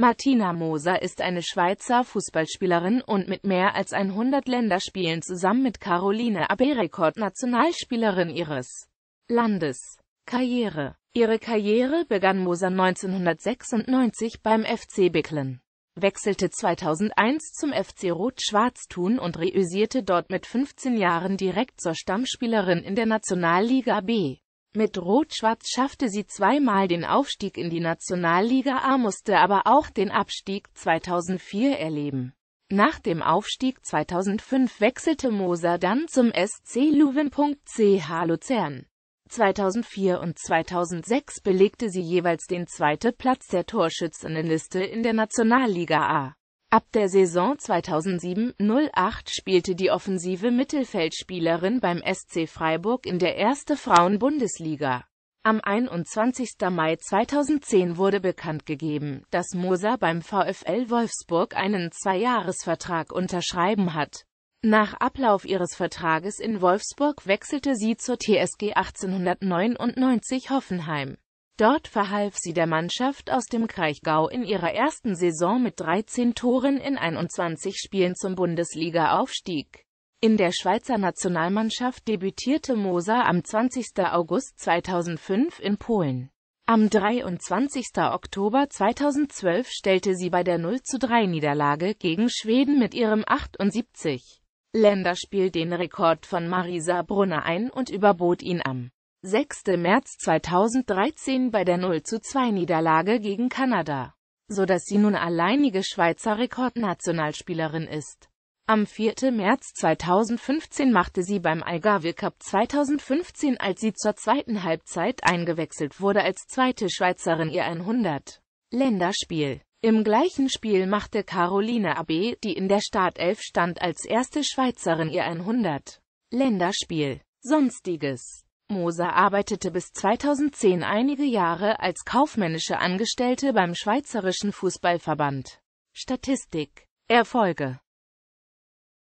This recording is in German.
Martina Moser ist eine Schweizer Fußballspielerin und mit mehr als 100 Länderspielen zusammen mit Caroline Aberekord Rekordnationalspielerin ihres Landes. Karriere Ihre Karriere begann Moser 1996 beim FC Bicklen, wechselte 2001 zum FC Rot-Schwarz-Thun und reüsierte dort mit 15 Jahren direkt zur Stammspielerin in der Nationalliga B. Mit Rot-Schwarz schaffte sie zweimal den Aufstieg in die Nationalliga A, musste aber auch den Abstieg 2004 erleben. Nach dem Aufstieg 2005 wechselte Moser dann zum SC Leuven.ch Luzern. 2004 und 2006 belegte sie jeweils den zweiten Platz der Torschützenliste in der Nationalliga A. Ab der Saison 2007-08 spielte die offensive Mittelfeldspielerin beim SC Freiburg in der erste Frauenbundesliga. Am 21. Mai 2010 wurde bekannt gegeben, dass Moser beim VfL Wolfsburg einen Zweijahresvertrag unterschreiben hat. Nach Ablauf ihres Vertrages in Wolfsburg wechselte sie zur TSG 1899 Hoffenheim. Dort verhalf sie der Mannschaft aus dem Kraichgau in ihrer ersten Saison mit 13 Toren in 21 Spielen zum Bundesliga-Aufstieg. In der Schweizer Nationalmannschaft debütierte Moser am 20. August 2005 in Polen. Am 23. Oktober 2012 stellte sie bei der 0-3-Niederlage gegen Schweden mit ihrem 78. Länderspiel den Rekord von Marisa Brunner ein und überbot ihn am 6. März 2013 bei der 0 zu 2 Niederlage gegen Kanada, so dass sie nun alleinige Schweizer Rekordnationalspielerin ist. Am 4. März 2015 machte sie beim Algarve Cup 2015, als sie zur zweiten Halbzeit eingewechselt wurde, als zweite Schweizerin ihr 100. Länderspiel. Im gleichen Spiel machte Caroline Abe, die in der Startelf stand, als erste Schweizerin ihr 100. Länderspiel. Sonstiges Moser arbeitete bis 2010 einige Jahre als kaufmännische Angestellte beim Schweizerischen Fußballverband. Statistik Erfolge